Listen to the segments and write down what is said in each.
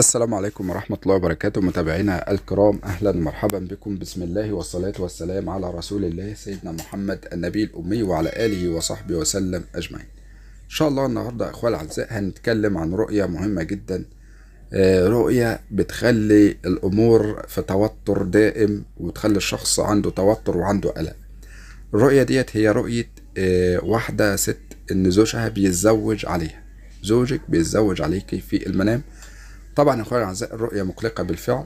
السلام عليكم ورحمة الله وبركاته متابعينا الكرام أهلا ومرحبا بكم بسم الله والصلاة والسلام على رسول الله سيدنا محمد النبي الأمي وعلى آله وصحبه وسلم أجمعين إن شاء الله النهاردة أخوة الأعزاء هنتكلم عن رؤية مهمة جدا آه، رؤية بتخلي الأمور في توتر دائم وتخلي الشخص عنده توتر وعنده قلق الرؤية ديت هي رؤية آه، واحدة ست إن زوجها بيتزوج عليها زوجك بيتزوج عليكي في المنام طبعا يا اخواني الاعزاء الرؤيه مقلقه بالفعل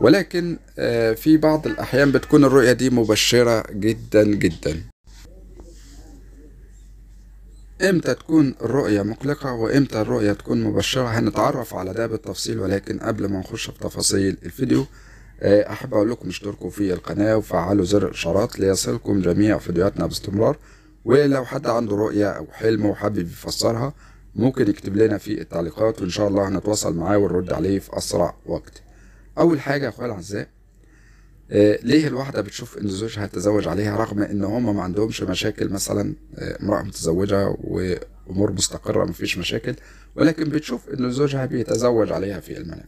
ولكن آه، في بعض الاحيان بتكون الرؤيه دي مبشره جدا جدا امتى تكون الرؤية مقلقة وامتى الرؤية تكون مبشرة هنتعرف على ده بالتفصيل ولكن قبل ما نخش في تفاصيل الفيديو آه، احب اقول لكم اشتركوا في القناة وفعلوا زر الاشارات ليصلكم جميع فيديوهاتنا باستمرار ولو حد عنده رؤية او حلم وحابب يفسرها ممكن يكتب لنا في التعليقات وان شاء الله هنتواصل معاه ونرد عليه في اسرع وقت اول حاجه يا اخويا الاعزاء آه، ليه الواحده بتشوف ان زوجها تزوج عليها رغم ان هما ما عندهمش مشاكل مثلا آه، امراه متزوجه وامور مستقره مفيش مشاكل ولكن بتشوف ان زوجها بيتزوج عليها في المنام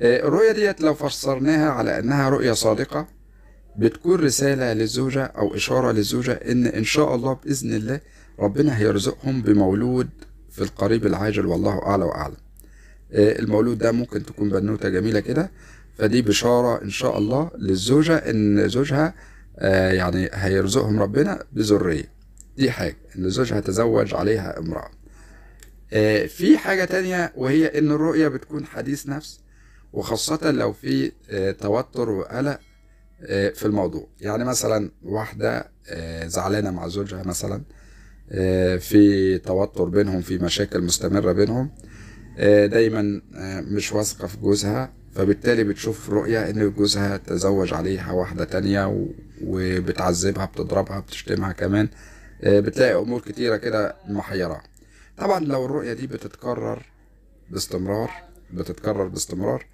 آه، الرؤيه ديت لو فسرناها على انها رؤيه صادقه بتكون رساله للزوجه او اشاره للزوجه ان ان شاء الله باذن الله ربنا هيرزقهم بمولود في القريب العاجل والله أعلى وأعلم آه، المولود ده ممكن تكون بنوتة جميلة كده فدي بشارة إن شاء الله للزوجة إن زوجها آه، يعني هيرزقهم ربنا بذرية دي حاجة إن زوجها تزوج عليها امرأة آه، في حاجة تانية وهي إن الرؤية بتكون حديث نفس وخاصة لو في توتر وقلق في الموضوع يعني مثلا واحدة زعلانة مع زوجها مثلا آه، في توتر بينهم في مشاكل مستمرة بينهم آه، دايما آه، مش واثقة في جوزها فبالتالي بتشوف رؤية ان جوزها تزوج عليها واحدة تانية وبتعذبها بتضربها بتشتمها كمان بتلاقي امور كتيرة كده محيرة طبعا لو الرؤية دي بتتكرر باستمرار بتتكرر باستمرار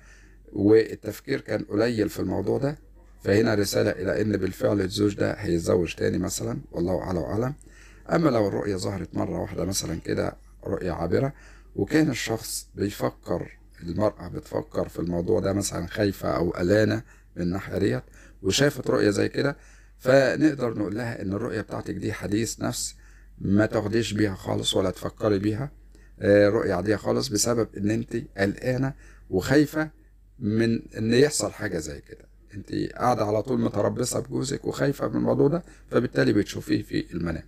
والتفكير كان قليل في الموضوع ده فهنا رسالة إلى إن بالفعل الزوج ده هيتزوج تاني مثلا والله اعلم وأعلم أما لو الرؤية ظهرت مرة واحدة مثلا كده رؤية عابرة وكان الشخص بيفكر المرأة بتفكر في الموضوع ده مثلا خايفة أو قلقانة من الناحية ديت وشافت رؤية زي كده فنقدر نقول لها إن الرؤية بتاعتك دي حديث نفس ما تاخديش بيها خالص ولا تفكري بيها آه، رؤية عادية خالص بسبب إن أنت قلقانة وخايفة من إن يحصل حاجة زي كده أنت قاعدة على طول متربصة بجوزك وخايفة من الموضوع ده فبالتالي بتشوفيه في المنام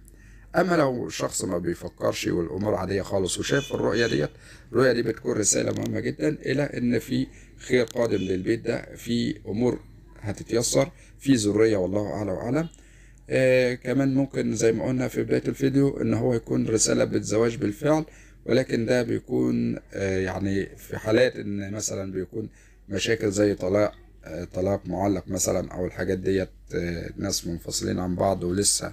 اما لو الشخص ما بيفكرش والامور عاديه خالص وشاف الرؤيه ديت الرؤيه دي بتكون رساله مهمه جدا الى ان في خير قادم للبيت ده في امور هتتيسر في ذريه والله اعلى واعلم آه كمان ممكن زي ما قلنا في بدايه الفيديو ان هو يكون رساله بالزواج بالفعل ولكن ده بيكون آه يعني في حالات ان مثلا بيكون مشاكل زي طلاق آه طلاق معلق مثلا او الحاجات ديت آه ناس منفصلين عن بعض ولسه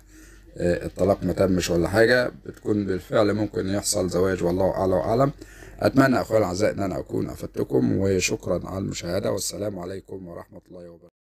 آه، الطلاق ما تمش ولا حاجة بتكون بالفعل ممكن يحصل زواج والله أعلى وأعلم أتمنى أخويا الأعزاء إن أنا أكون أفدتكم وشكرا على المشاهدة والسلام عليكم ورحمة الله وبركاته